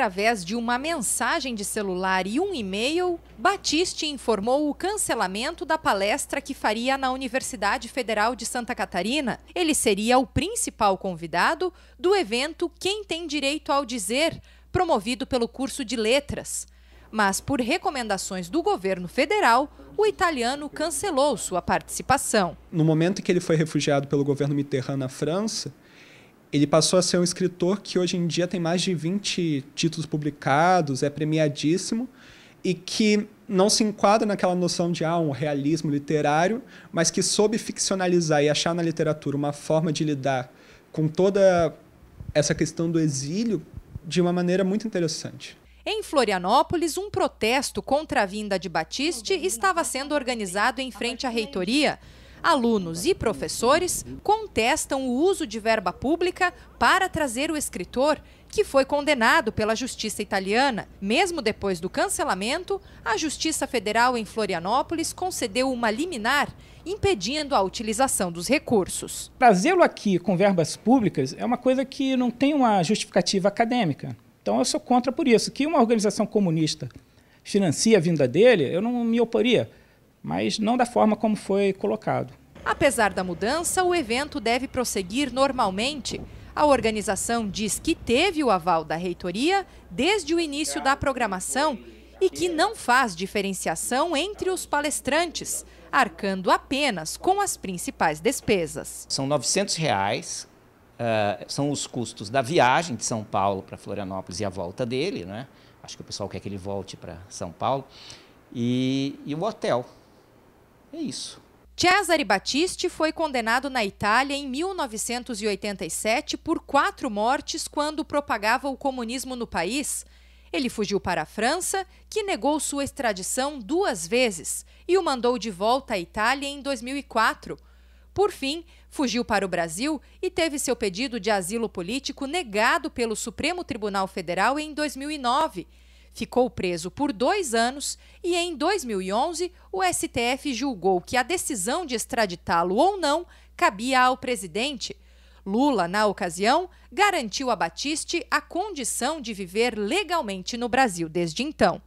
através de uma mensagem de celular e um e-mail, Batiste informou o cancelamento da palestra que faria na Universidade Federal de Santa Catarina. Ele seria o principal convidado do evento Quem Tem Direito ao Dizer, promovido pelo curso de Letras. Mas, por recomendações do governo federal, o italiano cancelou sua participação. No momento em que ele foi refugiado pelo governo Mitterrand na França, ele passou a ser um escritor que hoje em dia tem mais de 20 títulos publicados, é premiadíssimo e que não se enquadra naquela noção de ah, um realismo literário, mas que soube ficcionalizar e achar na literatura uma forma de lidar com toda essa questão do exílio de uma maneira muito interessante. Em Florianópolis, um protesto contra a vinda de Batiste estava sendo organizado em frente à reitoria alunos e professores contestam o uso de verba pública para trazer o escritor, que foi condenado pela justiça italiana. Mesmo depois do cancelamento, a Justiça Federal em Florianópolis concedeu uma liminar impedindo a utilização dos recursos. Trazê-lo aqui com verbas públicas é uma coisa que não tem uma justificativa acadêmica. Então eu sou contra por isso. Que uma organização comunista financia a vinda dele, eu não me oporia mas não da forma como foi colocado. Apesar da mudança, o evento deve prosseguir normalmente. A organização diz que teve o aval da reitoria desde o início da programação e que não faz diferenciação entre os palestrantes, arcando apenas com as principais despesas. São R$ 900, reais, uh, são os custos da viagem de São Paulo para Florianópolis e a volta dele, né? Acho que o pessoal quer que ele volte para São Paulo. E, e o hotel, é isso. Cesare Battisti foi condenado na Itália em 1987 por quatro mortes quando propagava o comunismo no país. Ele fugiu para a França, que negou sua extradição duas vezes e o mandou de volta à Itália em 2004. Por fim, fugiu para o Brasil e teve seu pedido de asilo político negado pelo Supremo Tribunal Federal em 2009. Ficou preso por dois anos e, em 2011, o STF julgou que a decisão de extraditá-lo ou não cabia ao presidente. Lula, na ocasião, garantiu a Batiste a condição de viver legalmente no Brasil desde então.